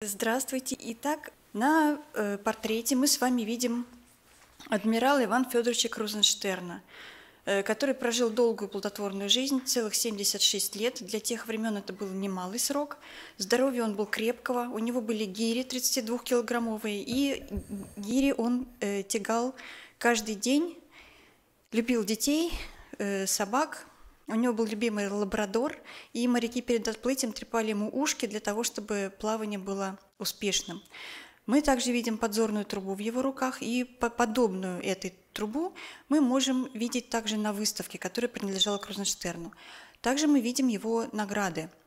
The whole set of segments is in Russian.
Здравствуйте. Итак, на э, портрете мы с вами видим адмирала Иван Федоровича Крузенштерна, э, который прожил долгую плодотворную жизнь, целых 76 лет. Для тех времен это был немалый срок. Здоровье он был крепкого, у него были гири 32-килограммовые, и гири он э, тягал каждый день, любил детей, э, собак, у него был любимый лабрадор, и моряки перед отплытием трепали ему ушки для того, чтобы плавание было успешным. Мы также видим подзорную трубу в его руках, и подобную этой трубу мы можем видеть также на выставке, которая принадлежала Крузенштерну. Также мы видим его награды –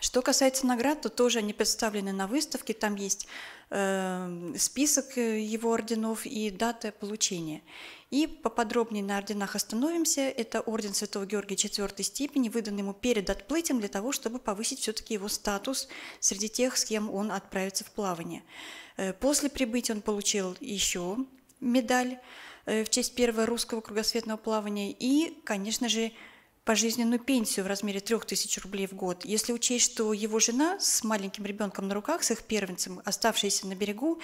что касается наград, то тоже они представлены на выставке, там есть эм, э, список его орденов и даты получения. И поподробнее на орденах остановимся. Это орден Святого Георгия IV степени, выдан ему перед отплытием для того, чтобы повысить все-таки его статус среди тех, с кем он отправится в плавание. Э, после прибытия он получил еще медаль э, в честь первого русского кругосветного плавания и, конечно же, пожизненную пенсию в размере 3000 рублей в год. Если учесть, что его жена с маленьким ребенком на руках, с их первенцем, оставшейся на берегу,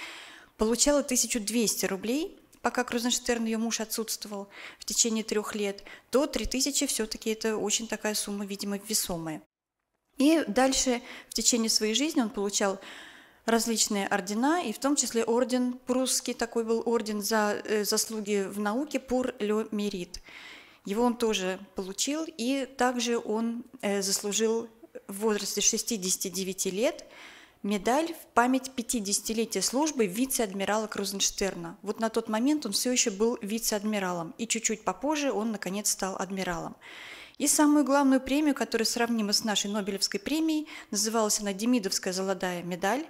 получала 1200 рублей, пока Крузенштерн, ее муж, отсутствовал в течение трех лет, то 3000 все-таки это очень такая сумма, видимо, весомая. И дальше в течение своей жизни он получал различные ордена, и в том числе орден прусский, такой был орден за э, заслуги в науке Пур Ле Мерит. Его он тоже получил, и также он э, заслужил в возрасте 69 лет медаль в память 50-летия службы вице-адмирала Крузенштерна. Вот на тот момент он все еще был вице-адмиралом, и чуть-чуть попозже он, наконец, стал адмиралом. И самую главную премию, которая сравнима с нашей Нобелевской премией, называлась она «Демидовская золотая медаль»,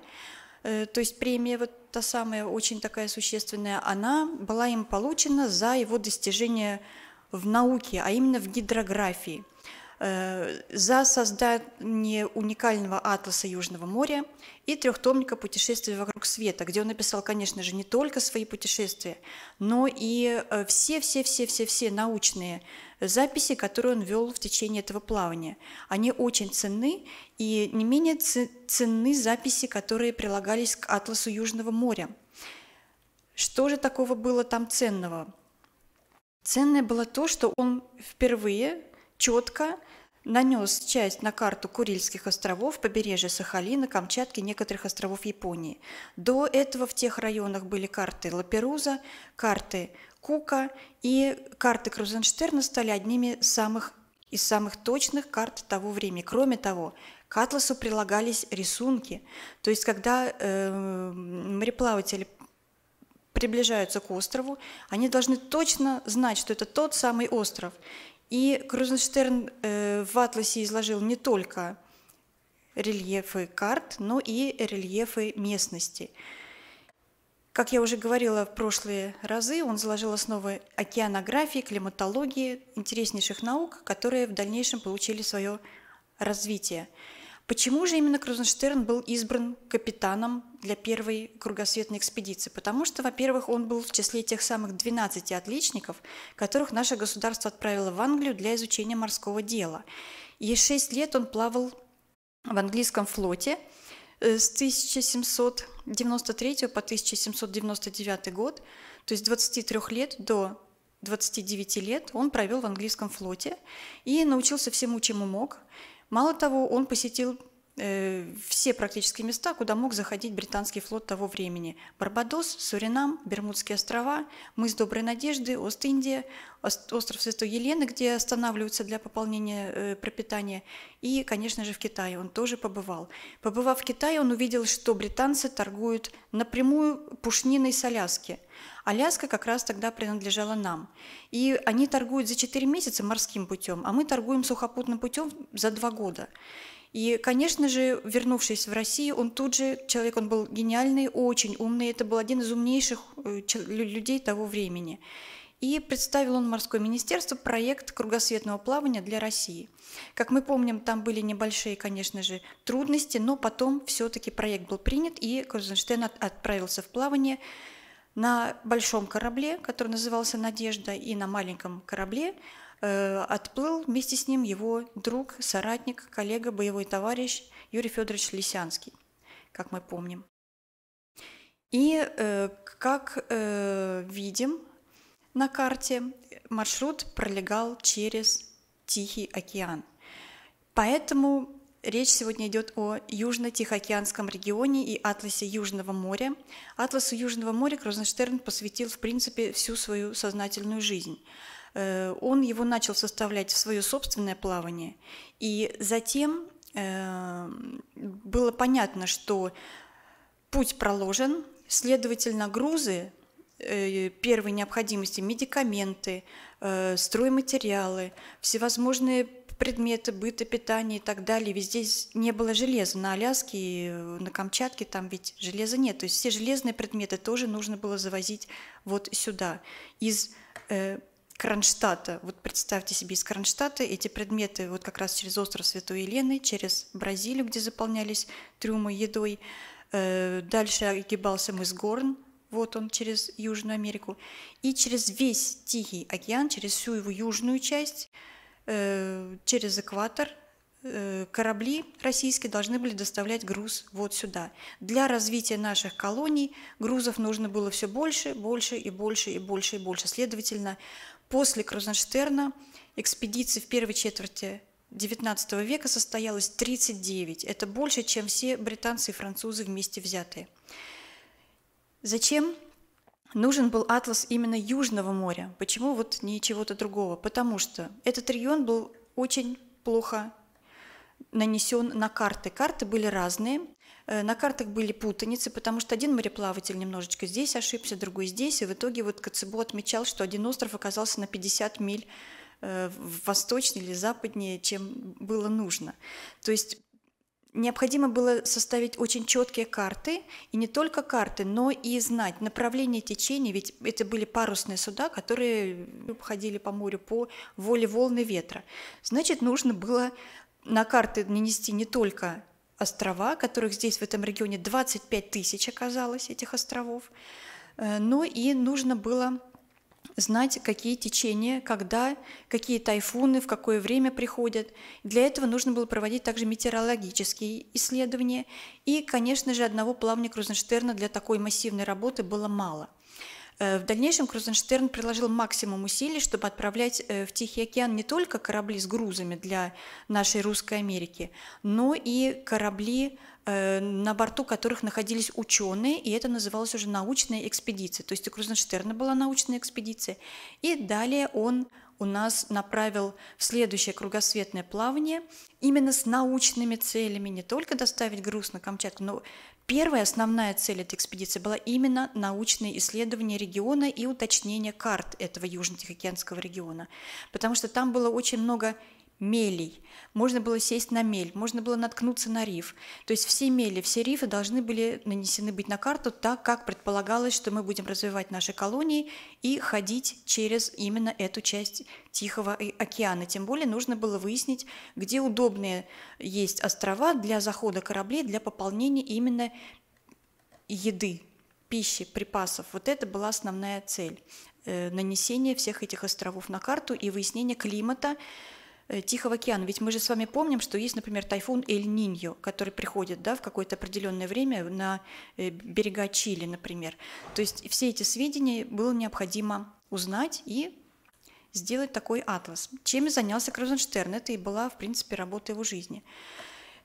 э, то есть премия вот та самая, очень такая существенная, она была им получена за его достижение в науке, а именно в гидрографии. Э, за создание уникального атласа Южного моря и трехтомника путешествий вокруг света», где он написал, конечно же, не только свои путешествия, но и э, все-все-все-все-все научные записи, которые он вел в течение этого плавания. Они очень ценны, и не менее ценны записи, которые прилагались к атласу Южного моря. Что же такого было там ценного? Ценное было то, что он впервые четко нанес часть на карту Курильских островов, побережья Сахалина, Камчатки, некоторых островов Японии. До этого в тех районах были карты Лаперуза, карты Кука и карты Крузенштерна стали одними из самых, из самых точных карт того времени. Кроме того, к атласу прилагались рисунки. То есть, когда э, мореплаватели приближаются к острову, они должны точно знать, что это тот самый остров. И Крузенштерн э, в атласе изложил не только рельефы карт, но и рельефы местности. Как я уже говорила в прошлые разы, он заложил основы океанографии, климатологии, интереснейших наук, которые в дальнейшем получили свое развитие. Почему же именно Крузенштерн был избран капитаном для первой кругосветной экспедиции? Потому что, во-первых, он был в числе тех самых 12 отличников, которых наше государство отправило в Англию для изучения морского дела. И 6 лет он плавал в английском флоте э, с 1793 по 1799 год, то есть 23 лет до 29 лет он провел в английском флоте и научился всему, чему мог. Мало того, он посетил Э, все практически места, куда мог заходить британский флот того времени. Барбадос, Суринам, Бермудские острова, мыс Доброй Надежды, Ост-Индия, остров Святой Елены, где останавливаются для пополнения э, пропитания, и, конечно же, в Китае он тоже побывал. Побывав в Китае, он увидел, что британцы торгуют напрямую пушниной с Аляски. Аляска как раз тогда принадлежала нам. И они торгуют за 4 месяца морским путем, а мы торгуем сухопутным путем за 2 года. И, конечно же, вернувшись в Россию, он тут же, человек, он был гениальный, очень умный, это был один из умнейших э, людей того времени. И представил он морское министерство проект кругосветного плавания для России. Как мы помним, там были небольшие, конечно же, трудности, но потом все-таки проект был принят, и Крузенштейн отправился в плавание на большом корабле, который назывался «Надежда», и на маленьком корабле – Э, отплыл вместе с ним его друг, соратник, коллега, боевой товарищ Юрий Федорович Лисянский, как мы помним. И, э, как э, видим на карте, маршрут пролегал через Тихий океан. Поэтому речь сегодня идет о Южно-Тихоокеанском регионе и атласе Южного моря. Атласу Южного моря Крозенштерн посвятил, в принципе, всю свою сознательную жизнь – Э, он его начал составлять в свое собственное плавание. И затем э, было понятно, что путь проложен, следовательно, грузы э, первой необходимости, медикаменты, стройматериалы, всевозможные предметы быта, питания и так далее. Ведь здесь не было железа. На Аляске, на Камчатке там ведь железа нет. То есть все железные предметы тоже нужно было завозить вот сюда. Из Кронштадта. Вот представьте себе, из Кронштадта эти предметы вот как раз через остров Святой Елены, через Бразилию, где заполнялись трюмы едой. Э, дальше огибался мыс Горн, вот он через Южную Америку. И через весь Тихий океан, через всю его южную часть, э, через экватор, э, корабли российские должны были доставлять груз вот сюда. Для развития наших колоний грузов нужно было все больше, больше и больше и больше и больше. Следовательно, После Крузенштерна экспедиций в первой четверти XIX века состоялось 39. Это больше, чем все британцы и французы вместе взятые. Зачем нужен был атлас именно Южного моря? Почему вот не чего-то другого? Потому что этот регион был очень плохо нанесен на карты. Карты были разные, Э, на картах были путаницы, потому что один мореплаватель немножечко здесь ошибся, другой здесь, и в итоге вот Коцебо отмечал, что один остров оказался на 50 миль э, восточнее или западнее, чем было нужно. То есть необходимо было составить очень четкие карты, и не только карты, но и знать направление течения, ведь это были парусные суда, которые ходили по морю по воле волны ветра. Значит, нужно было на карты нанести не только острова, которых здесь в этом регионе 25 тысяч оказалось, этих островов. Э, Но ну и нужно было знать, какие течения, когда, какие тайфуны, в какое время приходят. Для этого нужно было проводить также метеорологические исследования. И, конечно же, одного плавника Крузенштерна для такой массивной работы было мало. Э, в дальнейшем Крузенштерн приложил максимум усилий, чтобы отправлять э, в Тихий океан не только корабли с грузами для нашей Русской Америки, но и корабли э, на борту которых находились ученые, и это называлось уже научная экспедиция. То есть у Крузенштерна была научная экспедиция. И далее он у нас направил в следующее кругосветное плавание именно с научными целями, не только доставить груз на Камчатку, но Первая основная цель этой экспедиции была именно научное исследование региона и уточнение карт этого Южно-Тихоокеанского региона, потому что там было очень много мелей. Можно было сесть на мель, можно было наткнуться на риф. То есть все мели, все рифы должны были нанесены быть на карту так, как предполагалось, что мы будем развивать наши колонии и ходить через именно эту часть Тихого океана. Тем более нужно было выяснить, где удобные есть острова для захода кораблей, для пополнения именно еды, пищи, припасов. Вот это была основная цель э, нанесения всех этих островов на карту и выяснение климата, Э, Тихого океана. Ведь мы же с вами помним, что есть, например, тайфун Эль-Ниньо, который приходит да, в какое-то определенное время на э, берега Чили, например. То есть все эти сведения было необходимо узнать и сделать такой атлас. Чем и занялся Крузенштерн. Это и была, в принципе, работа его жизни.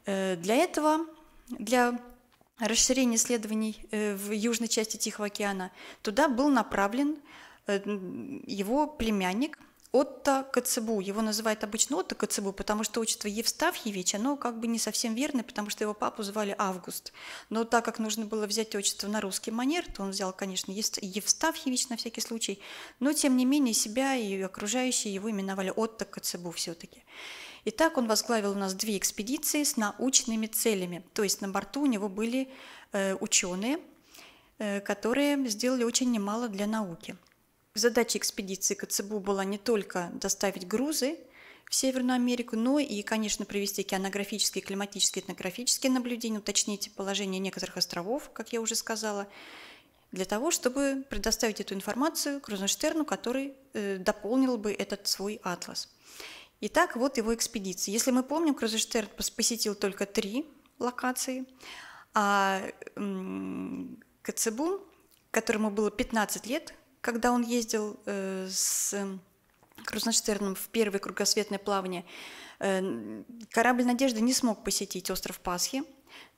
Э, для этого, для расширения исследований в южной части Тихого океана, туда был направлен его племянник – Отто Коцебу. Его называют обычно Отто Коцебу, потому что отчество Евстафьевич, оно как бы не совсем верно, потому что его папу звали Август. Но так как нужно было взять отчество на русский манер, то он взял, конечно, Евстафьевич на всякий случай. Но, тем не менее, себя и окружающие его именовали Отто Коцебу все-таки. И так он возглавил у нас две экспедиции с научными целями. То есть на борту у него были э, ученые, э, которые сделали очень немало для науки. Задача экспедиции к была не только доставить грузы в Северную Америку, но и, конечно, провести океанографические, климатические, этнографические наблюдения, уточнить положение некоторых островов, как я уже сказала, для того, чтобы предоставить эту информацию Крузенштерну, который э, дополнил бы этот свой атлас. Итак, вот его экспедиция. Если мы помним, Крузенштерн посетил только три локации, а м- Коцебу, которому было 15 лет, когда он ездил э, с эм, Крузенштерном в первое кругосветное плавание, э, корабль «Надежды» не смог посетить остров Пасхи.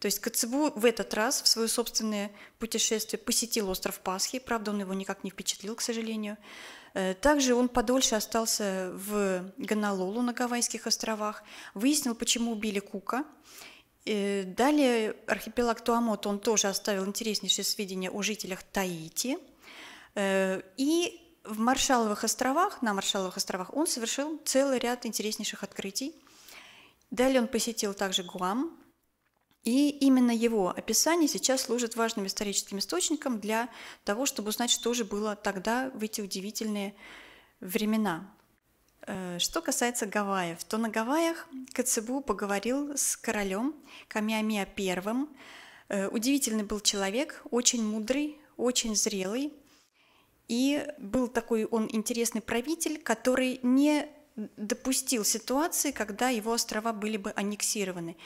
То есть Коцебу в этот раз, в свое собственное путешествие, посетил остров Пасхи. Правда, он его никак не впечатлил, к сожалению. Э, также он подольше остался в Гонололу на Гавайских островах, выяснил, почему убили Кука. Далее архипелаг Туамото он тоже оставил интереснейшие сведения о жителях Таити – Э, и в Маршаловых островах, на Маршаловых островах он совершил целый ряд интереснейших открытий. Далее он посетил также Гуам, и именно его описание сейчас служит важным историческим источником для того, чтобы узнать, что же было тогда в эти удивительные времена. Э, что касается Гавайев, то на Гавайях Коцебу поговорил с королем Камиамиа I. Э, удивительный был человек, очень мудрый, очень зрелый, и был такой он интересный правитель, который не допустил ситуации, когда его острова были бы аннексированы.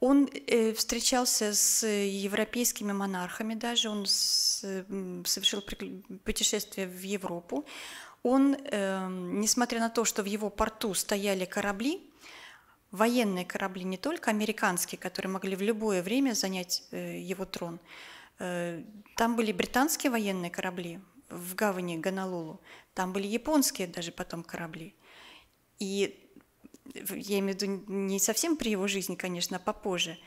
Он э, встречался с европейскими монархами даже, он совершил путешествие в Европу. Он, эм, несмотря на то, что в его порту стояли корабли, военные корабли, не только американские, которые могли в любое время занять э, его трон, э, там были британские военные корабли, в гавани Гонолулу. Там были японские даже потом корабли. И я имею в виду не совсем при его жизни, конечно, а попозже.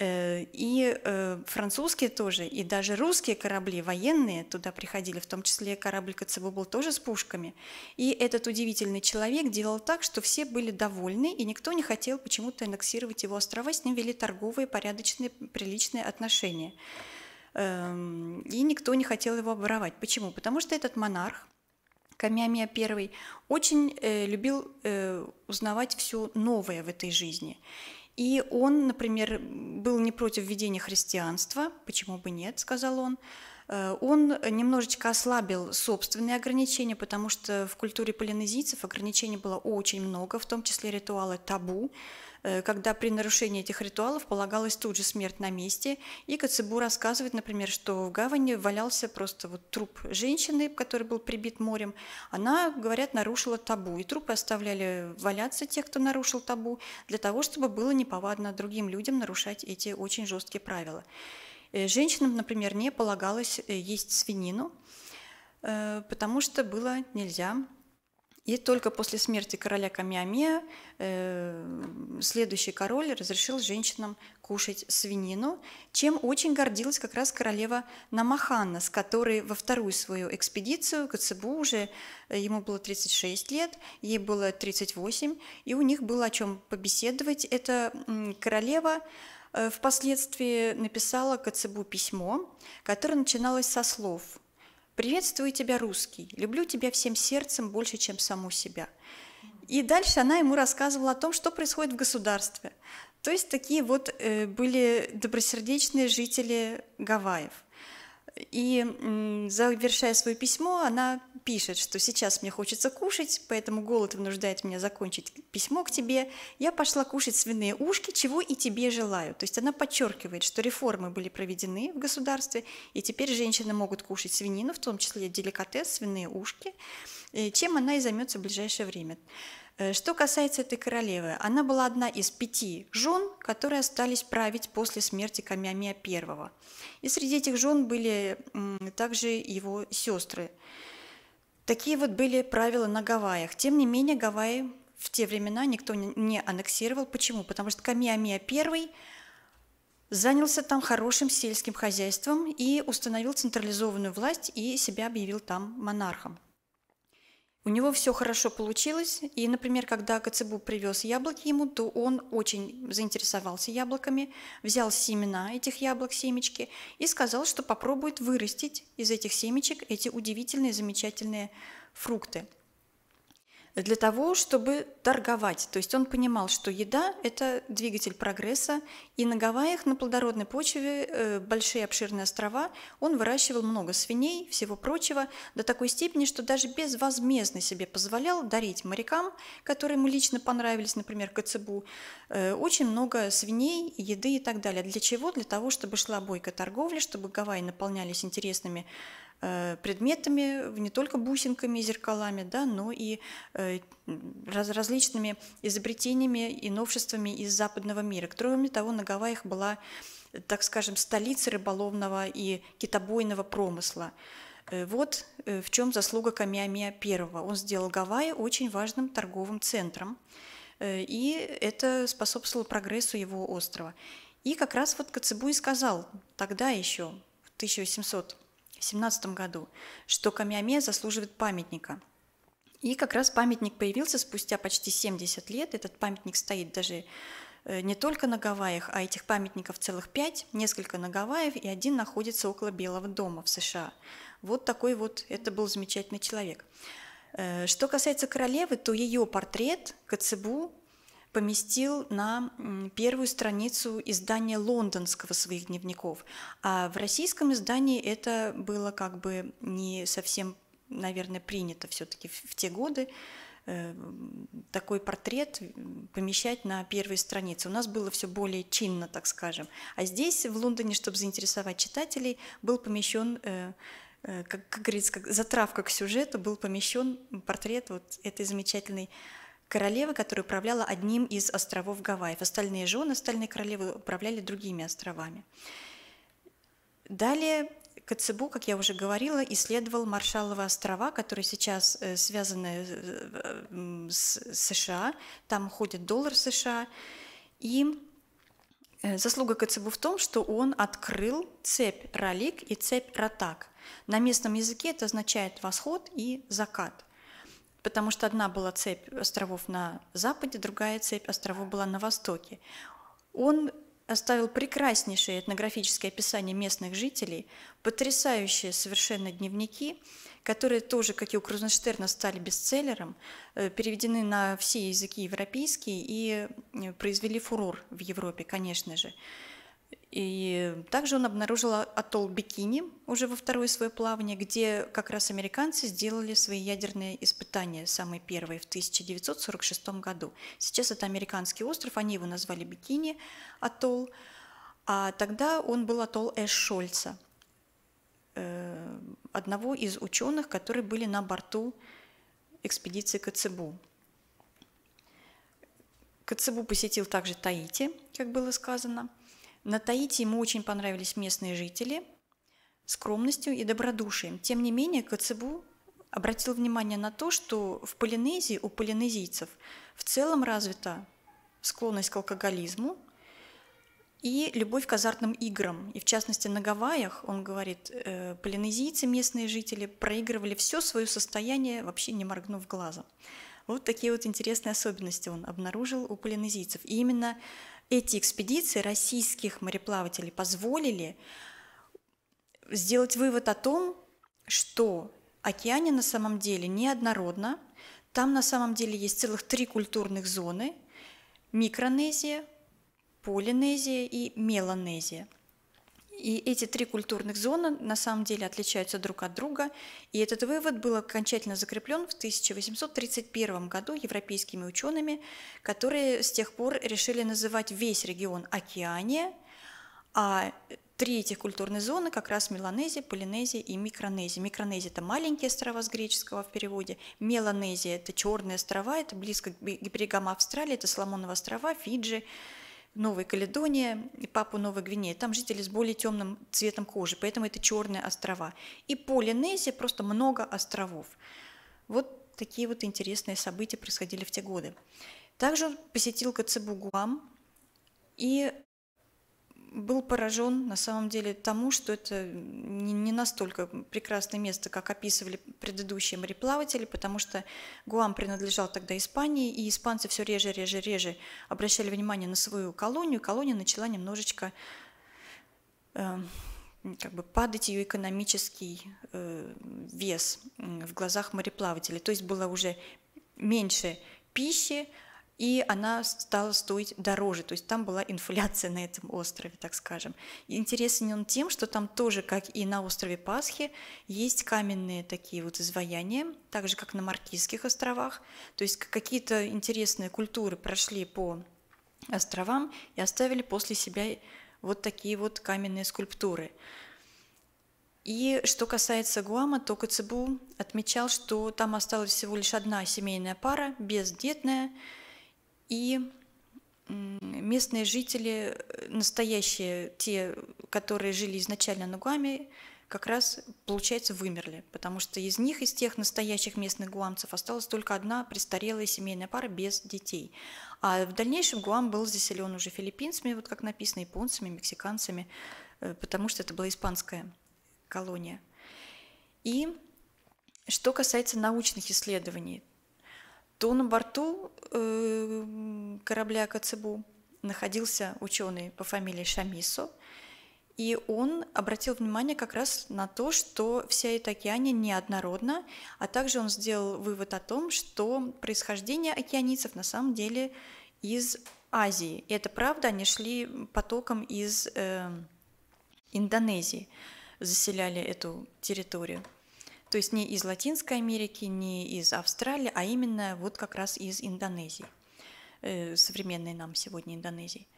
Э, и э, французские тоже, и даже русские корабли, военные туда приходили, в том числе корабль КЦБ был тоже с пушками. И этот удивительный человек делал так, что все были довольны, и никто не хотел почему-то аннексировать его острова, с ним вели торговые, порядочные, приличные отношения. Эм, и никто не хотел его воровать. Почему? Потому что этот монарх, Камиамия I, очень э, любил э, узнавать все новое в этой жизни. И он, например, был не против введения христианства, почему бы нет, сказал он, Э, он немножечко ослабил собственные ограничения, потому что в культуре полинезийцев ограничений было очень много, в том числе ритуалы табу, э, когда при нарушении этих ритуалов полагалась тут же смерть на месте. И Коцебу рассказывает, например, что в гавани валялся просто вот труп женщины, который был прибит морем. Она, говорят, нарушила табу, и трупы оставляли валяться тех, кто нарушил табу, для того, чтобы было неповадно другим людям нарушать эти очень жесткие правила. Э, женщинам, например, не полагалось э, есть свинину, э, потому что было нельзя и только после смерти короля Камиамия э, следующий король разрешил женщинам кушать свинину, чем очень гордилась как раз королева Намаханна, с которой во вторую свою экспедицию Коцебу уже э, ему было 36 лет, ей было 38, и у них было о чем побеседовать. Эта королева э, впоследствии написала Коцебу письмо, которое начиналось со слов – «Приветствую тебя, русский. Люблю тебя всем сердцем больше, чем саму себя». И дальше она ему рассказывала о том, что происходит в государстве. То есть такие вот э, были добросердечные жители Гавайев. И завершая свое письмо, она пишет, что сейчас мне хочется кушать, поэтому голод вынуждает меня закончить письмо к тебе. Я пошла кушать свиные ушки, чего и тебе желаю. То есть она подчеркивает, что реформы были проведены в государстве, и теперь женщины могут кушать свинину, в том числе деликатес, свиные ушки, чем она и займется в ближайшее время. Э, что касается этой королевы, она была одна из пяти жен, которые остались править после смерти Камиамия I. И среди этих жен были также его сестры. Такие вот были правила на Гавайях. Тем не менее, Гавайи в те времена никто не аннексировал. Почему? Потому что Камиамия I занялся там хорошим сельским хозяйством и установил централизованную власть и себя объявил там монархом. У него все хорошо получилось, и, например, когда Коцебу привез яблоки ему, то он очень заинтересовался яблоками, взял семена этих яблок, семечки, и сказал, что попробует вырастить из этих семечек эти удивительные, замечательные фрукты – для того, чтобы торговать. То есть он понимал, что еда – это двигатель прогресса, и на Гавайях, на плодородной почве, э, большие обширные острова, он выращивал много свиней, всего прочего, до такой степени, что даже безвозмездно себе позволял дарить морякам, которые ему лично понравились, например, Коцебу, э, очень много свиней, еды и так далее. Для чего? Для того, чтобы шла бойкая торговля, чтобы Гавайи наполнялись интересными Э, предметами, не только бусинками и зеркалами, да, но и э, раз, различными изобретениями и новшествами из западного мира. Кроме того, на Гавайях была, так скажем, столица рыболовного и китобойного промысла. Э, вот в чем заслуга Камиамия I. Он сделал Гавайи очень важным торговым центром, и это способствовало прогрессу его острова. И как раз вот Коцебуй сказал тогда еще, в 1800 2017 году, что Камиаме заслуживает памятника. И как раз памятник появился спустя почти 70 лет. Этот памятник стоит даже э, не только на Гавайях, а этих памятников целых пять, несколько на Гавайях, и один находится около Белого дома в США. Вот такой вот, это был замечательный человек. Э, что касается королевы, то ее портрет Коцебу поместил на первую страницу издания лондонского своих дневников. А в российском издании это было как бы не совсем, наверное, принято все-таки в те годы э, такой портрет э, помещать на первой странице. У нас было все более чинно, так скажем. А здесь, в Лондоне, чтобы заинтересовать читателей, был помещен, э, как, как говорится, как затравка к сюжету, был помещен портрет вот этой замечательной королева, которая управляла одним из островов Гавайев. Остальные жены, остальные королевы управляли другими островами. Далее Коцебу, как я уже говорила, исследовал Маршалловы острова, которые сейчас э, связаны э, э, с США, там ходит доллар США. И заслуга Коцебу в том, что он открыл цепь ралик и цепь ротак. На местном языке это означает восход и закат – потому что одна была цепь островов на западе, другая цепь островов была на востоке. Он оставил прекраснейшее этнографическое описание местных жителей, потрясающие совершенно дневники, которые тоже, как и у Крузенштерна, стали бестселлером, э, переведены на все языки европейские и э, произвели фурор в Европе, конечно же. И также он обнаружил атолл Бикини уже во второе свое плавание, где как раз американцы сделали свои ядерные испытания, самые первые в 1946 году. Сейчас это американский остров, они его назвали Бикини атолл, а тогда он был атолл Эш Шольца, э, одного из ученых, которые были на борту экспедиции к Цебу. посетил также Таити, как было сказано – на Таити ему очень понравились местные жители скромностью и добродушием. Тем не менее, Коцебу обратил внимание на то, что в Полинезии у полинезийцев в целом развита склонность к алкоголизму и любовь к азартным играм. И в частности на Гавайях, он говорит, э, полинезийцы, местные жители, проигрывали все свое состояние, вообще не моргнув глазом. Вот такие вот интересные особенности он обнаружил у полинезийцев. И именно эти экспедиции российских мореплавателей позволили сделать вывод о том, что океане на самом деле неоднородно, там на самом деле есть целых три культурных зоны – Микронезия, Полинезия и Меланезия – и эти три культурных зоны на самом деле отличаются друг от друга, и этот вывод был окончательно закреплен в 1831 году европейскими учеными, которые с тех пор решили называть весь регион Океания, а три этих культурные зоны как раз Меланезия, Полинезия и Микронезия. Микронезия – это маленькие острова с греческого в переводе, Меланезия – это черные острова, это близко к берегам Австралии, это Соломоновы острова, Фиджи, Новой Каледония и Папу Новой Гвинеи. Там жители с более темным цветом кожи, поэтому это черные острова. И Полинезия просто много островов. Вот такие вот интересные события происходили в те годы. Также он посетил Коцебу Гуам и был поражен на самом деле тому, что это не настолько прекрасное место, как описывали предыдущие мореплаватели, потому что Гуам принадлежал тогда Испании, и испанцы все реже, реже, реже обращали внимание на свою колонию. Колония начала немножечко э, как бы падать ее экономический э, вес в глазах мореплавателей. То есть было уже меньше пищи, и она стала стоить дороже, то есть там была инфляция на этом острове, так скажем. Интересен он тем, что там тоже, как и на острове Пасхи, есть каменные такие вот изваяния, так же, как на Маркизских островах, то есть какие-то интересные культуры прошли по островам и оставили после себя вот такие вот каменные скульптуры. И что касается Гуама, то Коцебу отмечал, что там осталась всего лишь одна семейная пара, бездетная, и местные жители, э, настоящие, те, которые жили изначально на Гуаме, как раз, получается, вымерли, потому что из них, из тех настоящих местных гуамцев, осталась только одна престарелая семейная пара без детей. А в дальнейшем Гуам был заселен уже филиппинцами, вот как написано, японцами, мексиканцами, э, потому что это была испанская колония. И что касается научных исследований, то на борту э, корабля Коцебу находился ученый по фамилии Шамисо, и он обратил внимание как раз на то, что вся эта океания неоднородна, а также он сделал вывод о том, что происхождение океаницев на самом деле из Азии. И это правда, они шли потоком из э, Индонезии, заселяли эту территорию. То есть не из Латинской Америки, не из Австралии, а именно вот как раз из Индонезии, э, современной нам сегодня Индонезии.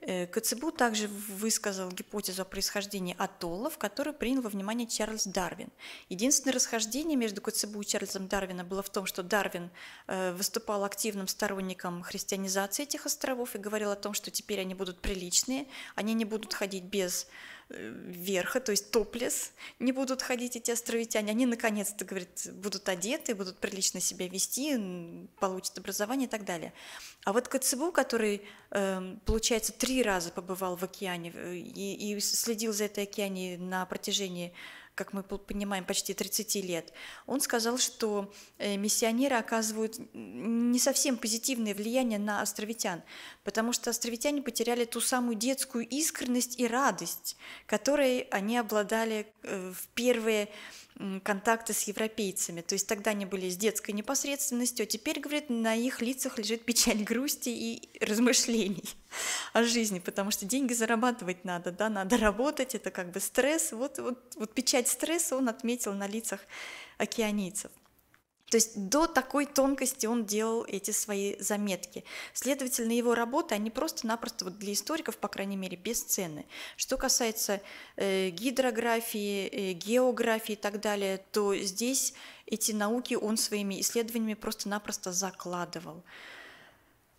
Э, КЦБУ также высказал гипотезу о происхождении атоллов, которую принял во внимание Чарльз Дарвин. Единственное расхождение между КЦБУ и Чарльзом Дарвином было в том, что Дарвин э, выступал активным сторонником христианизации этих островов и говорил о том, что теперь они будут приличные, они не будут ходить без верха, то есть топлес, не будут ходить эти островитяне. Они, наконец-то, говорит, будут одеты, будут прилично себя вести, получат образование и так далее. А вот Коцебу, который, эм, получается, три раза побывал в океане э, и, и следил за этой океанией на протяжении как мы понимаем, почти 30 лет, он сказал, что э, миссионеры оказывают не совсем позитивное влияние на островитян, потому что островитяне потеряли ту самую детскую искренность и радость, которой они обладали э, в первые контакты с европейцами. То есть тогда они были с детской непосредственностью, а теперь, говорит, на их лицах лежит печаль грусти и размышлений о жизни, потому что деньги зарабатывать надо, да, надо работать, это как бы стресс. Вот, вот, вот печать стресса он отметил на лицах океанийцев. То есть до такой тонкости он делал эти свои заметки. Следовательно, его работы, они просто-напросто вот для историков, по крайней мере, бесценны. Что касается э, гидрографии, э, географии и так далее, то здесь эти науки он своими исследованиями просто-напросто закладывал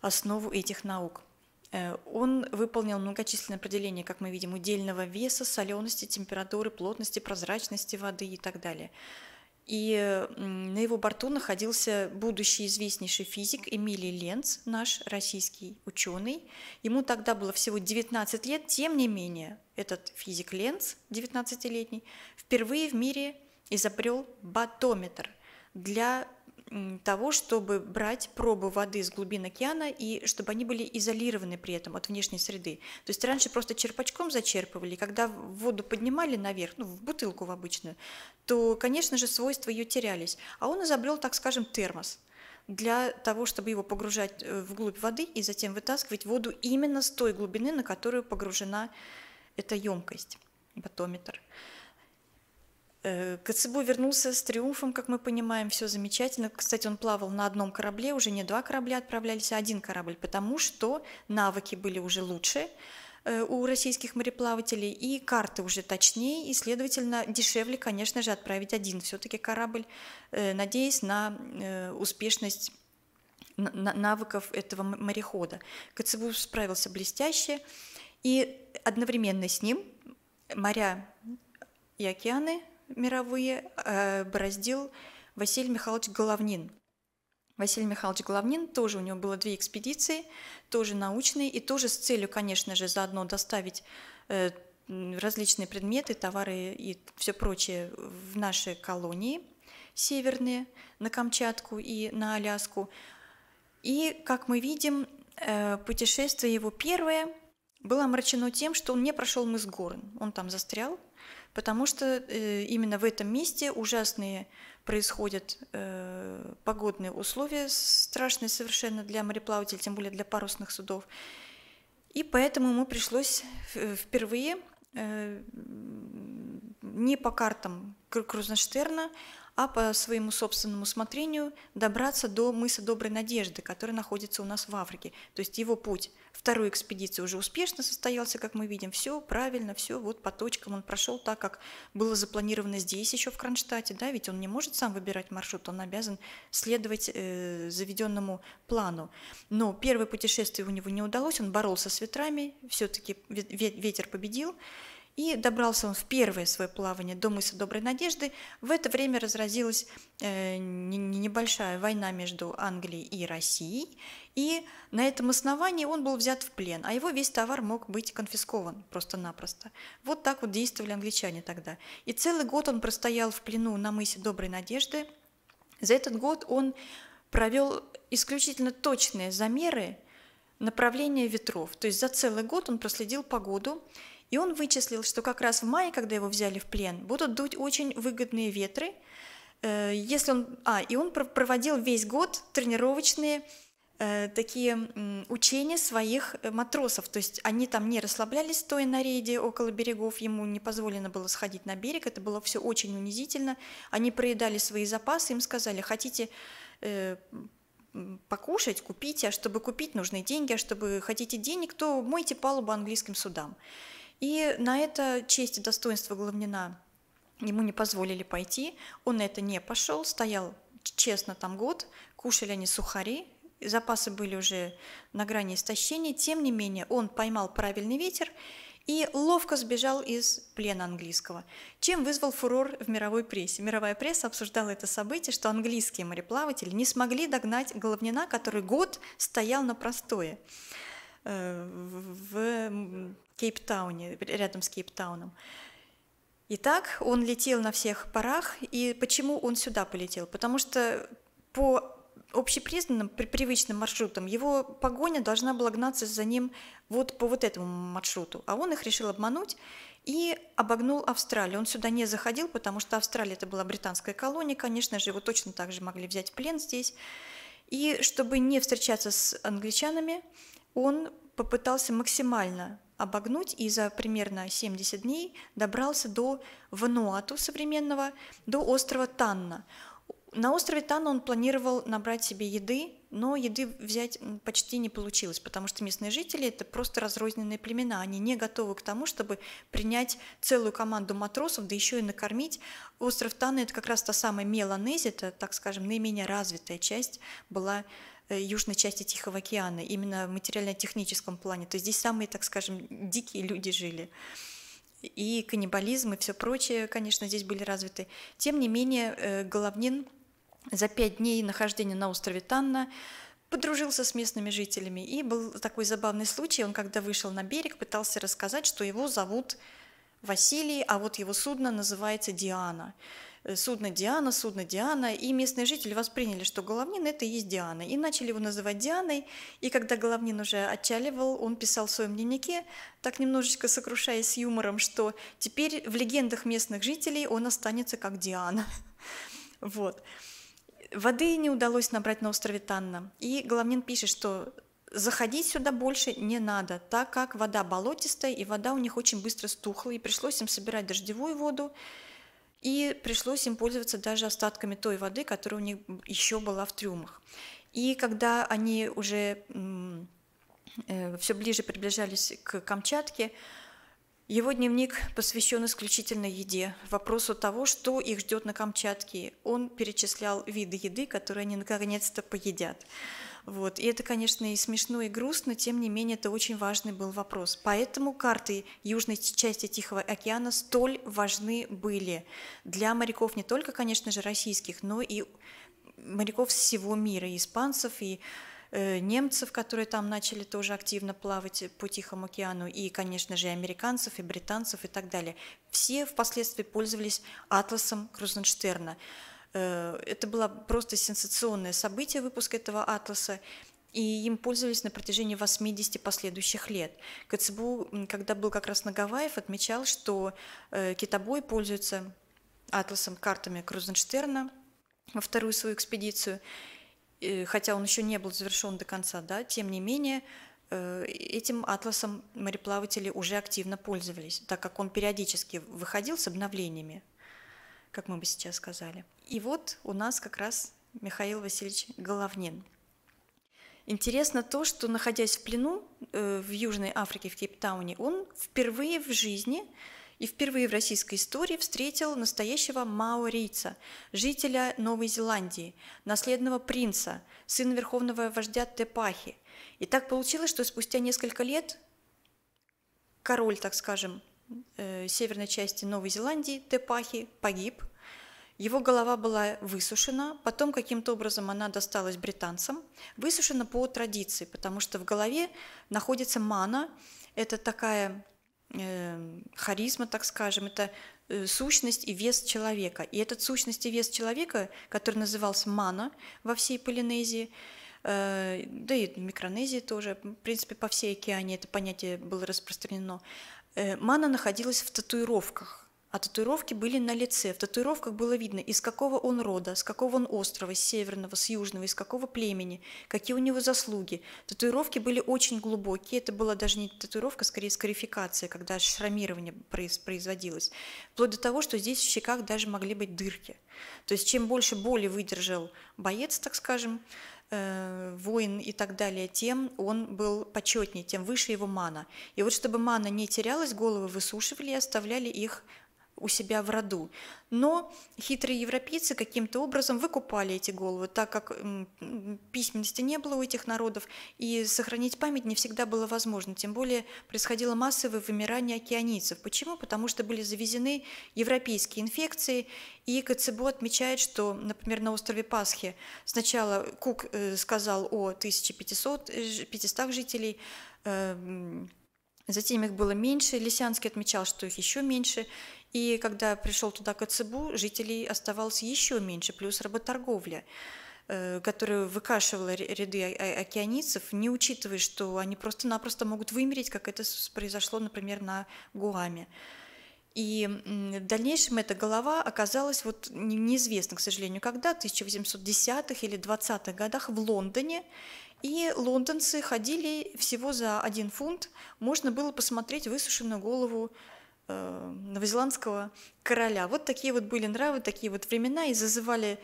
основу этих наук. Э, он выполнил многочисленные определения, как мы видим, удельного веса, солености, температуры, плотности, прозрачности воды и так далее. И на его борту находился будущий известнейший физик Эмилий Ленц, наш российский ученый. Ему тогда было всего 19 лет, тем не менее этот физик Ленц, 19-летний, впервые в мире изобрел батометр для того, чтобы брать пробы воды с глубин океана и чтобы они были изолированы при этом от внешней среды. То есть раньше просто черпачком зачерпывали, когда воду поднимали наверх, ну, в бутылку в обычную, то, конечно же, свойства ее терялись. А он изобрел, так скажем, термос для того, чтобы его погружать э, вглубь воды и затем вытаскивать воду именно с той глубины, на которую погружена эта емкость, батометр. Э, Коцебу вернулся с триумфом, как мы понимаем, все замечательно. Кстати, он плавал на одном корабле, уже не два корабля отправлялись, а один корабль, потому что навыки были уже лучше э, у российских мореплавателей, и карты уже точнее, и, следовательно, дешевле, конечно же, отправить один все-таки корабль, э, надеясь на успешность навыков этого морехода. Коцебу справился блестяще, и одновременно с ним моря и океаны мировые э, бороздил Василий Михайлович Головнин. Василий Михайлович Головнин, тоже у него было две экспедиции, тоже научные, и тоже с целью, конечно же, заодно доставить э, различные предметы, товары и все прочее в наши колонии северные, на Камчатку и на Аляску. И, как мы видим, э, путешествие его первое было омрачено тем, что он не прошел мыс Горн. Он там застрял, потому что э, именно в этом месте ужасные происходят э, погодные условия, страшные совершенно для мореплавателей, тем более для парусных судов. И поэтому ему пришлось э, впервые не по картам Крузенштерна, а по своему собственному усмотрению добраться до мыса Доброй Надежды, который находится у нас в Африке. То есть его путь второй экспедиции уже успешно состоялся, как мы видим, все правильно, все вот по точкам он прошел так, как было запланировано здесь еще в Кронштадте, да, ведь он не может сам выбирать маршрут, он обязан следовать э, заведенному плану. Но первое путешествие у него не удалось, он боролся с ветрами, все-таки ветер победил, и добрался он в первое свое плавание до мыса Доброй Надежды. В это время разразилась э, небольшая война между Англией и Россией. И на этом основании он был взят в плен, а его весь товар мог быть конфискован просто-напросто. Вот так вот действовали англичане тогда. И целый год он простоял в плену на мысе Доброй Надежды. За этот год он провел исключительно точные замеры направления ветров. То есть за целый год он проследил погоду и он вычислил, что как раз в мае, когда его взяли в плен, будут дуть очень выгодные ветры. Э, если он, а, и он проводил весь год тренировочные э, такие учения своих э, матросов. То есть они там не расслаблялись, стоя на рейде около берегов, ему не позволено было сходить на берег, это было все очень унизительно. Они проедали свои запасы, им сказали, хотите э, покушать, купите, а чтобы купить нужны деньги, а чтобы хотите денег, то мойте палубу английским судам. И на это честь и достоинство Главнина ему не позволили пойти, он на это не пошел, стоял честно там год, кушали они сухари, запасы были уже на грани истощения, тем не менее он поймал правильный ветер и ловко сбежал из плена английского, чем вызвал фурор в мировой прессе. Мировая пресса обсуждала это событие, что английские мореплаватели не смогли догнать Головнина, который год стоял на простое. Э, в Кейптауне, рядом с Кейптауном. Итак, он летел на всех парах. И почему он сюда полетел? Потому что по общепризнанным, привычным маршрутам его погоня должна была гнаться за ним вот по вот этому маршруту. А он их решил обмануть и обогнул Австралию. Он сюда не заходил, потому что Австралия это была британская колония, конечно же, его точно так же могли взять в плен здесь. И чтобы не встречаться с англичанами, он попытался максимально обогнуть и за примерно 70 дней добрался до Вануату современного, до острова Танна. На острове Танна он планировал набрать себе еды, но еды взять почти не получилось, потому что местные жители – это просто разрозненные племена, они не готовы к тому, чтобы принять целую команду матросов, да еще и накормить. Остров Танна – это как раз та самая Меланезия, это, так скажем, наименее развитая часть была Э, южной части Тихого океана, именно в материально-техническом плане. То есть здесь самые, так скажем, дикие люди жили. И каннибализм, и все прочее, конечно, здесь были развиты. Тем не менее, э, Головнин за пять дней нахождения на острове Танна подружился с местными жителями. И был такой забавный случай, он когда вышел на берег, пытался рассказать, что его зовут Василий, а вот его судно называется «Диана». Э, судно Диана, судно Диана, и местные жители восприняли, что Головнин это и есть Диана, и начали его называть Дианой, и когда Головнин уже отчаливал, он писал в своем дневнике, так немножечко сокрушаясь с юмором, что теперь в легендах местных жителей он останется как Диана. Вот. Воды не удалось набрать на острове Танна, и Головнин пишет, что заходить сюда больше не надо, так как вода болотистая, и вода у них очень быстро стухла, и пришлось им собирать дождевую воду, и пришлось им пользоваться даже остатками той воды, которая у них еще была в трюмах. И когда они уже э, все ближе приближались к Камчатке, его дневник посвящен исключительно еде, вопросу того, что их ждет на Камчатке. Он перечислял виды еды, которые они наконец-то поедят. Вот. И это, конечно, и смешно, и грустно, тем не менее, это очень важный был вопрос. Поэтому карты южной части Тихого океана столь важны были для моряков не только, конечно же, российских, но и моряков всего мира, и испанцев, и э, немцев, которые там начали тоже активно плавать по Тихому океану, и, конечно же, и американцев, и британцев, и так далее. Все впоследствии пользовались атласом Крузенштерна. Э, это было просто сенсационное событие выпуска этого атласа, и им пользовались на протяжении 80 последующих лет. КЦБУ, когда был как раз Нагаваев, отмечал, что э, китобой пользуется атласом картами Крузенштерна во вторую свою экспедицию, хотя он еще не был завершен до конца, да, тем не менее, э, этим атласом мореплаватели уже активно пользовались, так как он периодически выходил с обновлениями как мы бы сейчас сказали. И вот у нас как раз Михаил Васильевич Головнин. Интересно то, что находясь в плену э, в Южной Африке, в Кейптауне, он впервые в жизни и впервые в российской истории встретил настоящего маорийца, жителя Новой Зеландии, наследного принца, сына верховного вождя Тепахи. И так получилось, что спустя несколько лет король, так скажем, Э, северной части Новой Зеландии, Тепахи, погиб. Его голова была высушена, потом каким-то образом она досталась британцам. Высушена по традиции, потому что в голове находится мана. Это такая э, харизма, так скажем, это э, сущность и вес человека. И этот сущность и вес человека, который назывался мана во всей Полинезии, э, да и в Микронезии тоже, в принципе, по всей океане это понятие было распространено, Э, мана находилась в татуировках, а татуировки были на лице. В татуировках было видно, из какого он рода, с какого он острова, с северного, с южного, из какого племени, какие у него заслуги. Татуировки были очень глубокие. Это была даже не татуировка, скорее скарификация, когда шрамирование производилось. Вплоть до того, что здесь в щеках даже могли быть дырки. То есть чем больше боли выдержал боец, так скажем, Э, воин и так далее, тем он был почетнее, тем выше его мана. И вот чтобы мана не терялась, головы высушивали и оставляли их у себя в роду. Но хитрые европейцы каким-то образом выкупали эти головы, так как письменности не было у этих народов, и сохранить память не всегда было возможно. Тем более происходило массовое вымирание океаницев. Почему? Потому что были завезены европейские инфекции, и КЦБО отмечает, что, например, на острове Пасхи сначала Кук э, сказал о 1500 500 жителей, э, Затем их было меньше. Лисянский отмечал, что их еще меньше. И когда пришел туда Коцебу, жителей оставалось еще меньше, плюс работорговля э, которая выкашивала ряды океаницев, не учитывая, что они просто-напросто могут вымереть, как это произошло, например, на Гуаме. И в дальнейшем эта голова оказалась вот неизвестна, к сожалению, когда, в 1810-х или 20-х годах в Лондоне. И лондонцы ходили всего за один фунт. Можно было посмотреть высушенную голову Э, новозеландского короля. Вот такие вот были нравы, такие вот времена, и зазывали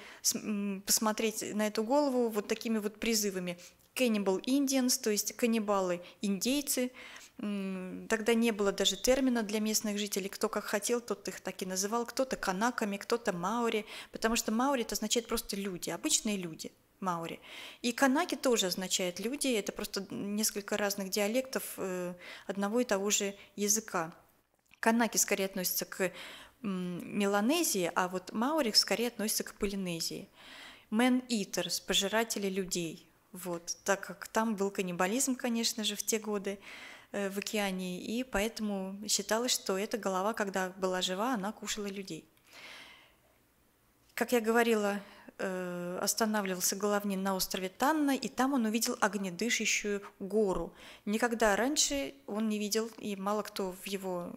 посмотреть на эту голову вот такими вот призывами. Cannibal Indians, то есть каннибалы-индейцы. Тогда не было даже термина для местных жителей. Кто как хотел, тот их так и называл. Кто-то канаками, кто-то маори, потому что маори это означает просто люди, обычные люди маори. И канаки тоже означает люди, это просто несколько разных диалектов э, одного и того же языка. Канаки скорее относятся к Меланезии, а вот Маурик скорее относится к Полинезии. Man Eaters, пожиратели людей. Вот, так как там был каннибализм, конечно же, в те годы э, в океане, и поэтому считалось, что эта голова, когда была жива, она кушала людей. Как я говорила, э, останавливался Головнин на острове Танна, и там он увидел огнедышащую гору. Никогда раньше он не видел, и мало кто в его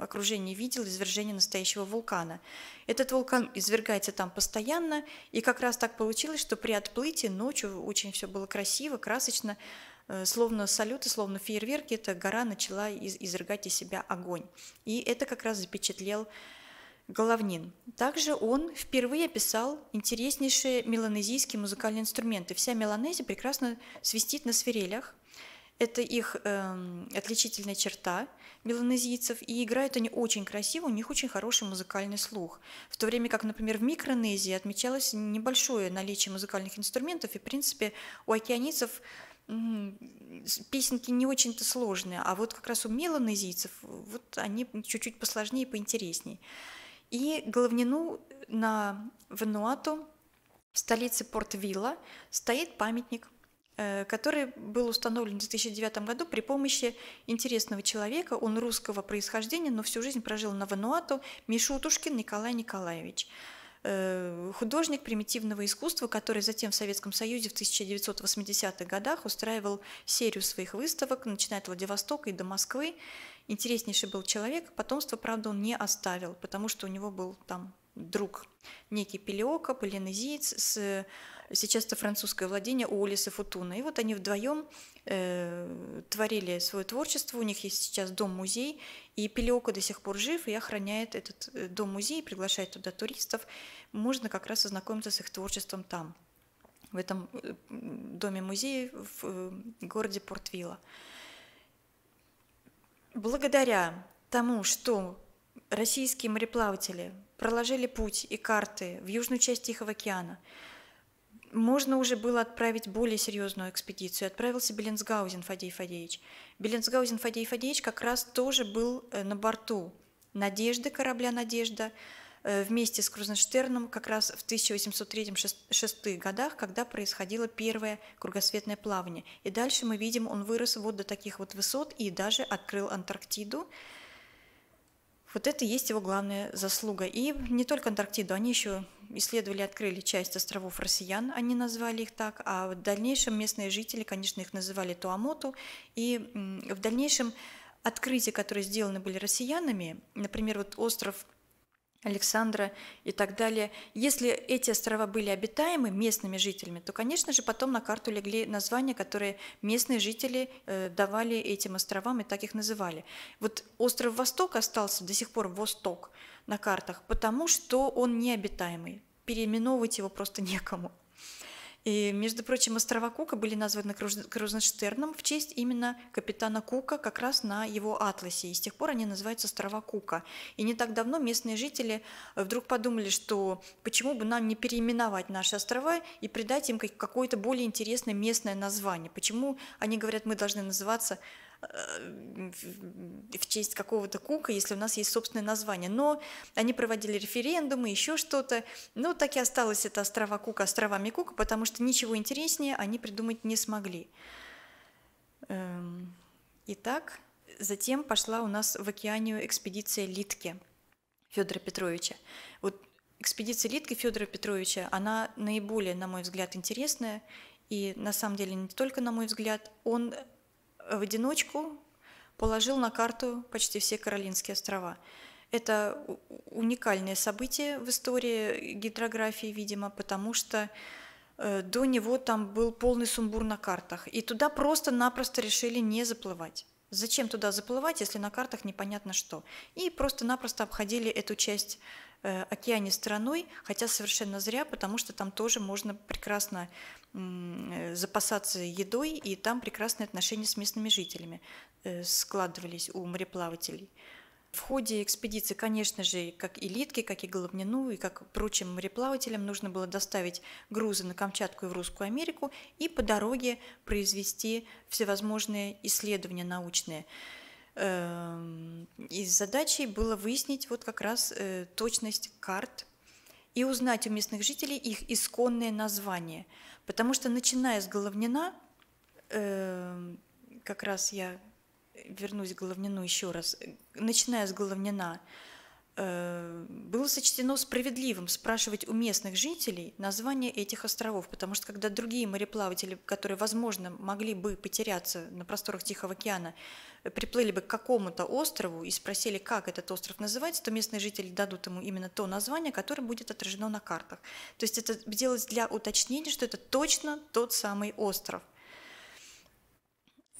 окружении видел, извержение настоящего вулкана. Этот вулкан извергается там постоянно, и как раз так получилось, что при отплытии ночью очень все было красиво, красочно, э, словно салюты, словно фейерверки, эта гора начала извергать из себя огонь. И это как раз запечатлел Головнин. Также он впервые описал интереснейшие меланезийские музыкальные инструменты. Вся меланезия прекрасно свистит на свирелях. Это их э, отличительная черта меланезийцев, и играют они очень красиво, у них очень хороший музыкальный слух. В то время как, например, в Микронезии отмечалось небольшое наличие музыкальных инструментов, и, в принципе, у океаницев песенки не очень-то сложные, а вот как раз у меланезийцев, вот они чуть-чуть посложнее и поинтересней и главнину э, на Вануату, в столице Порт-Вилла, стоит памятник, э, который был установлен в 2009 году при помощи интересного человека, он русского происхождения, но всю жизнь прожил на Вануату, Мишутушкин Николай Николаевич э, художник примитивного искусства, который затем в Советском Союзе в 1980-х годах устраивал серию своих выставок, начиная от Владивостока и до Москвы. Интереснейший был человек, потомство, правда, он не оставил, потому что у него был там друг, некий Пелиока, полинезиец, с, сейчас это французское владение у Улиса Футуна. И вот они вдвоем э, творили свое творчество, у них есть сейчас дом-музей, и Пелиока до сих пор жив и охраняет этот э, дом-музей, приглашает туда туристов. Можно как раз ознакомиться с их творчеством там, в этом э, доме-музее в э, городе Портвилла. Благодаря тому, что российские мореплаватели проложили путь и карты в южную часть Тихого океана, можно уже было отправить более серьезную экспедицию. Отправился Беленсгаузен Фадей Фадеевич. Беленсгаузен Фадей Фадеевич как раз тоже был э, на борту «Надежды», корабля «Надежда», Э, вместе с Крузенштерном как раз в 1803-1806 годах, когда происходило первое кругосветное плавание. И дальше мы видим, он вырос вот до таких вот высот и даже открыл Антарктиду. Вот это и есть его главная заслуга. И не только Антарктиду, они еще исследовали, открыли часть островов россиян, они назвали их так, а в дальнейшем местные жители, конечно, их называли Туамоту, и в дальнейшем открытия, которые сделаны были россиянами, например, вот остров Александра и так далее. Если эти острова были обитаемы местными жителями, то, конечно же, потом на карту легли названия, которые местные жители э, давали этим островам и так их называли. Вот остров Восток остался до сих пор Восток на картах, потому что он необитаемый. Переименовывать его просто некому. И, между прочим, острова Кука были названы Крузенштерном в честь именно капитана Кука, как раз на его атласе. И с тех пор они называются острова Кука. И не так давно местные жители э, вдруг подумали, что почему бы нам не переименовать наши острова и придать им какое-то более интересное местное название. Почему они говорят, мы должны называться Э, в честь какого-то Кука, если у нас есть собственное название. Но они проводили референдумы, еще что-то. Но ну, так и осталось это острова Кука островами Кука, потому что ничего интереснее они придумать не смогли. Эм, итак, затем пошла у нас в океанию экспедиция Литки Федора Петровича. Вот экспедиция Литки Федора Петровича, она наиболее, на мой взгляд, интересная. И на самом деле не только на мой взгляд, он в одиночку положил на карту почти все Каролинские острова. Это уникальное событие в истории гидрографии, видимо, потому что э, до него там был полный сумбур на картах. И туда просто-напросто решили не заплывать. Зачем туда заплывать, если на картах непонятно что? И просто-напросто обходили эту часть э, океане стороной, хотя совершенно зря, потому что там тоже можно прекрасно э, запасаться едой, и там прекрасные отношения с местными жителями э, складывались у мореплавателей. В ходе экспедиции, конечно же, как и Литке, как и Головнину, и как прочим мореплавателям нужно было доставить грузы на Камчатку и в Русскую Америку и по дороге произвести всевозможные исследования научные. Эм, и задачей было выяснить вот как раз э, точность карт и узнать у местных жителей их исконные названия. Потому что начиная с Головнина, эм, как раз я вернусь к Головнину еще раз, начиная с Головнина, э, было сочтено справедливым спрашивать у местных жителей название этих островов, потому что когда другие мореплаватели, которые, возможно, могли бы потеряться на просторах Тихого океана, э, приплыли бы к какому-то острову и спросили, как этот остров называется, то местные жители дадут ему именно то название, которое будет отражено на картах. То есть это делалось для уточнения, что это точно тот самый остров –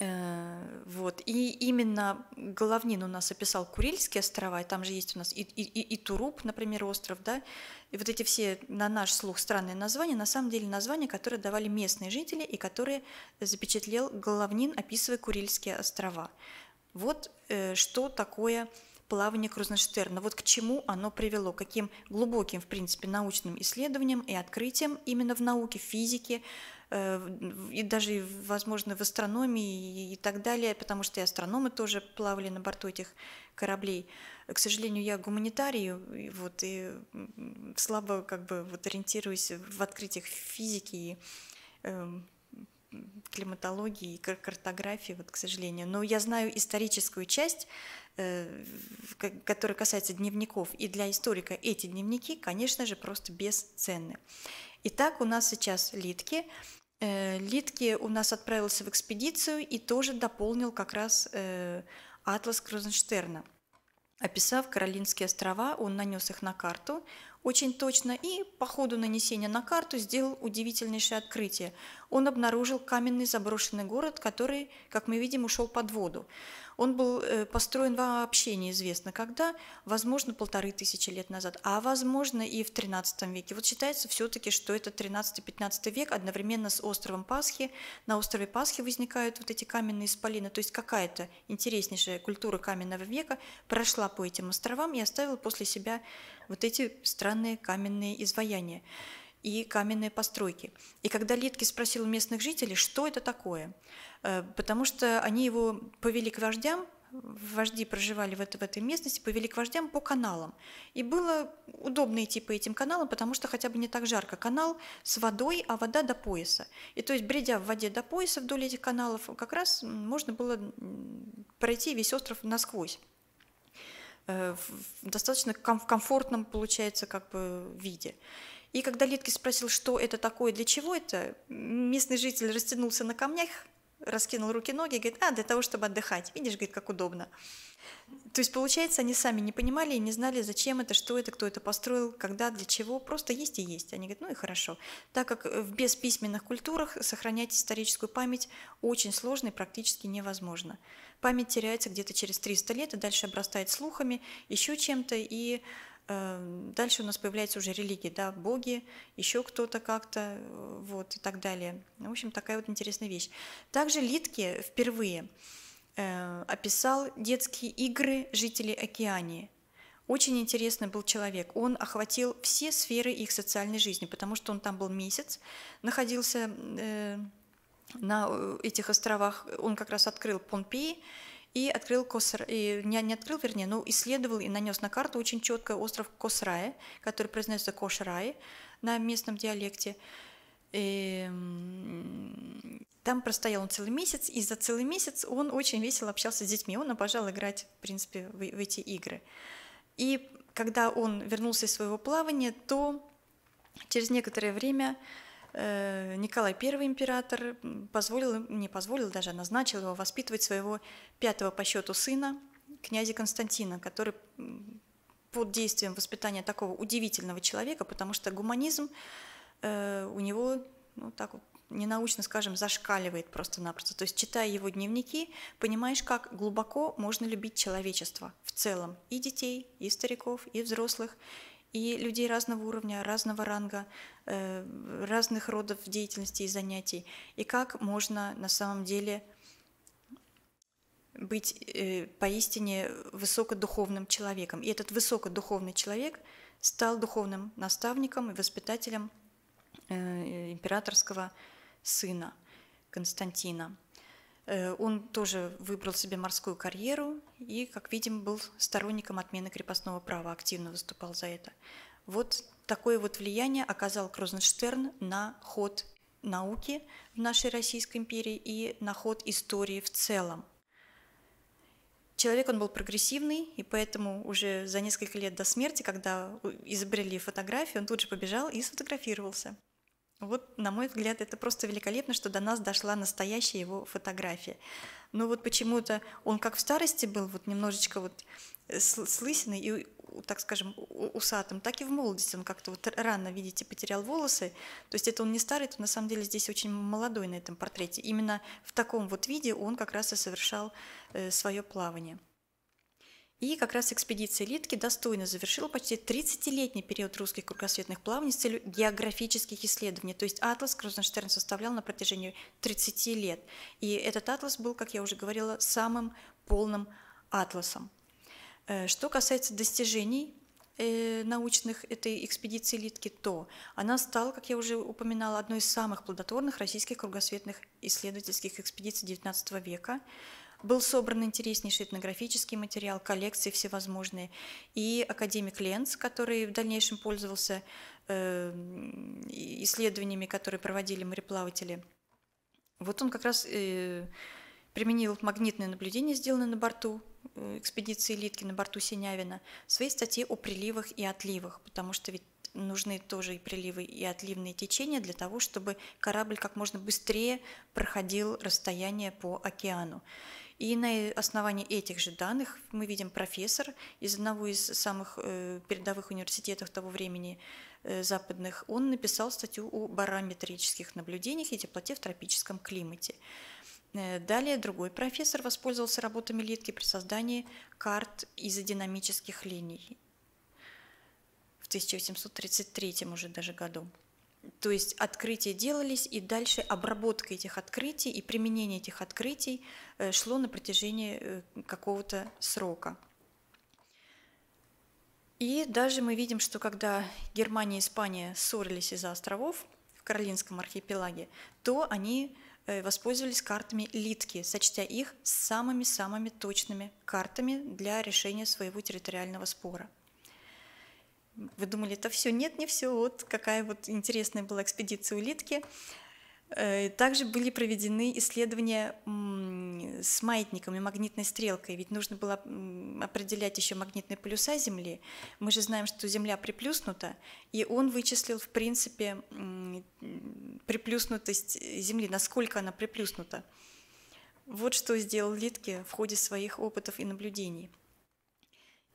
Э, вот. И именно Головнин у нас описал Курильские острова, и там же есть у нас и, и, и Туруп, например, остров, да, и вот эти все, на наш слух, странные названия, на самом деле названия, которые давали местные жители и которые запечатлел Головнин, описывая Курильские острова. Вот э, что такое плавание Крузенштерна, вот к чему оно привело, каким глубоким, в принципе, научным исследованиям и открытиям именно в науке, в физике, Э, и даже, возможно, в астрономии и так далее, потому что и астрономы тоже плавали на борту этих кораблей. К сожалению, я гуманитарий, вот, и слабо как бы вот ориентируюсь в открытиях физики и эм, климатологии и картографии, вот, к сожалению. Но я знаю историческую часть, э, которая касается дневников, и для историка эти дневники, конечно же, просто бесценны. Итак, у нас сейчас Литки. Э, Литки у нас отправился в экспедицию и тоже дополнил как раз э, атлас Крузенштерна. Описав Каролинские острова, он нанес их на карту очень точно и по ходу нанесения на карту сделал удивительнейшее открытие. Он обнаружил каменный заброшенный город, который, как мы видим, ушел под воду. Он был э, построен вообще неизвестно когда, возможно, полторы тысячи лет назад, а возможно и в 13 веке. Вот считается все-таки, что это 13-15 век, одновременно с островом Пасхи. На острове Пасхи возникают вот эти каменные исполины, то есть какая-то интереснейшая культура каменного века прошла по этим островам и оставила после себя вот эти странные каменные изваяния и каменные постройки. И когда Литки спросил местных жителей, что это такое, э, потому что они его повели к вождям, вожди проживали в, это, в этой местности, повели к вождям по каналам. И было удобно идти по этим каналам, потому что хотя бы не так жарко. Канал с водой, а вода до пояса. И то есть, бредя в воде до пояса вдоль этих каналов, как раз можно было пройти весь остров насквозь э, в достаточно комфортном, получается, как бы виде. И когда Литкин спросил, что это такое, для чего это, местный житель растянулся на камнях, раскинул руки-ноги и говорит, а, для того, чтобы отдыхать. Видишь, говорит, как удобно. То есть, получается, они сами не понимали и не знали, зачем это, что это, кто это построил, когда, для чего. Просто есть и есть. Они говорят, ну и хорошо. Так как в бесписьменных культурах сохранять историческую память очень сложно и практически невозможно. Память теряется где-то через 300 лет и дальше обрастает слухами, еще чем-то, и Эм, дальше у нас появляется уже религия, да, боги, еще кто-то как-то, э, вот, и так далее. Ну, в общем, такая вот интересная вещь. Также Литке впервые э, описал детские игры жителей Океании. Очень интересный был человек. Он охватил все сферы их социальной жизни, потому что он там был месяц, находился э, на этих островах. Он как раз открыл Помпеи, и открыл Косра, и не, не открыл, вернее, но ну, исследовал и нанес на карту очень четко остров Косрае, который произносится Кошрае на местном диалекте. И, эм, там простоял он целый месяц, и за целый месяц он очень весело общался с детьми. Он обожал играть, в принципе, в, в эти игры. И когда он вернулся из своего плавания, то через некоторое время Э, Николай I император позволил, не позволил даже, назначил его воспитывать своего пятого по счету сына, князя Константина, который под действием воспитания такого удивительного человека, потому что гуманизм э, у него, ну так вот, ненаучно, скажем, зашкаливает просто-напросто. То есть, читая его дневники, понимаешь, как глубоко можно любить человечество в целом, и детей, и стариков, и взрослых, и людей разного уровня, разного ранга, э, разных родов деятельности и занятий. И как можно на самом деле быть э, поистине высокодуховным человеком. И этот высокодуховный человек стал духовным наставником и воспитателем э, императорского сына Константина. Э, он тоже выбрал себе морскую карьеру и, как видим, был сторонником отмены крепостного права, активно выступал за это. Вот такое вот влияние оказал Крузенштерн на ход науки в нашей Российской империи и на ход истории в целом. Человек он был прогрессивный, и поэтому уже за несколько лет до смерти, когда изобрели фотографию, он тут же побежал и сфотографировался. Вот, на мой взгляд, это просто великолепно, что до нас дошла настоящая его фотография. Но вот почему-то он как в старости был, вот немножечко вот э, с лысиной и, так скажем, усатым, так и в молодости он как-то вот рано, видите, потерял волосы. То есть это он не старый, это на самом деле здесь очень молодой на этом портрете. Именно в таком вот виде он как раз и совершал э, свое плавание. И как раз экспедиция Литки достойно завершила почти 30-летний период русских кругосветных плаваний с целью географических исследований. То есть атлас Крузенштерн составлял на протяжении 30 лет. И этот атлас был, как я уже говорила, самым полным атласом. Э, что касается достижений э, научных этой экспедиции Литки, то она стала, как я уже упоминала, одной из самых плодотворных российских кругосветных исследовательских экспедиций XIX века. Был собран интереснейший этнографический материал, коллекции всевозможные. И академик Ленц, который в дальнейшем пользовался эм, исследованиями, которые проводили мореплаватели. Вот он как раз э, применил магнитное наблюдение, сделанное на борту э, экспедиции Литки, на борту Синявина, в своей статье о приливах и отливах, потому что ведь нужны тоже и приливы, и отливные течения для того, чтобы корабль как можно быстрее проходил расстояние по океану. И на основании этих же данных мы видим профессор из одного из самых э, передовых университетов того времени э, западных, он написал статью о барометрических наблюдениях и теплоте в тропическом климате. Э, далее другой профессор воспользовался работами Литки при создании карт изодинамических линий в 1833 уже даже году. То есть открытия делались, и дальше обработка этих открытий и применение этих открытий э, шло на протяжении э, какого-то срока. И даже мы видим, что когда Германия и Испания ссорились из-за островов в Каролинском архипелаге, то они э, воспользовались картами Литки, сочтя их самыми-самыми точными картами для решения своего территориального спора – вы думали, это все? Нет, не все. Вот какая вот интересная была экспедиция улитки. Э, также были проведены исследования с маятником и магнитной стрелкой, ведь нужно было определять еще магнитные полюса Земли. Мы же знаем, что Земля приплюснута, и он вычислил, в принципе, приплюснутость Земли, насколько она приплюснута. Вот что сделал Литке в ходе своих опытов и наблюдений.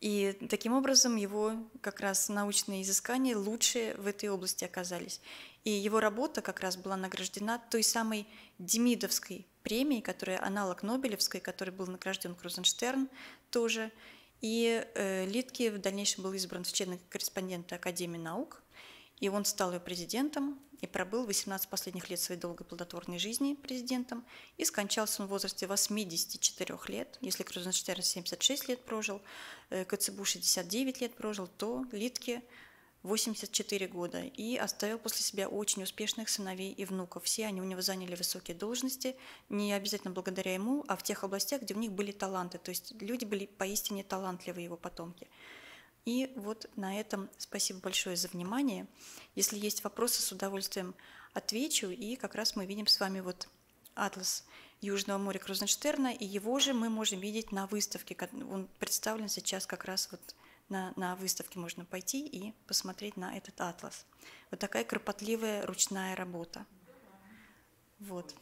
И таким образом его как раз научные изыскания лучшие в этой области оказались. И его работа как раз была награждена той самой Демидовской премией, которая аналог Нобелевской, которой был награжден Крузенштерн тоже. И э, Литке в дальнейшем был избран в члены корреспондента Академии наук, и он стал ее президентом и пробыл 18 последних лет своей долгой плодотворной жизни президентом, и скончался он в возрасте 84 лет. Если Крузенштерн 76 лет прожил, э, Коцебу 69 лет прожил, то Литке 84 года и оставил после себя очень успешных сыновей и внуков. Все они у него заняли высокие должности, не обязательно благодаря ему, а в тех областях, где у них были таланты. То есть люди были поистине талантливы его потомки. И вот на этом спасибо большое за внимание. Если есть вопросы, с удовольствием отвечу. И как раз мы видим с вами вот атлас Южного моря Крузенштерна, и его же мы можем видеть на выставке. Он представлен сейчас как раз вот на, на выставке можно пойти и посмотреть на этот атлас. Вот такая кропотливая ручная работа. Вот.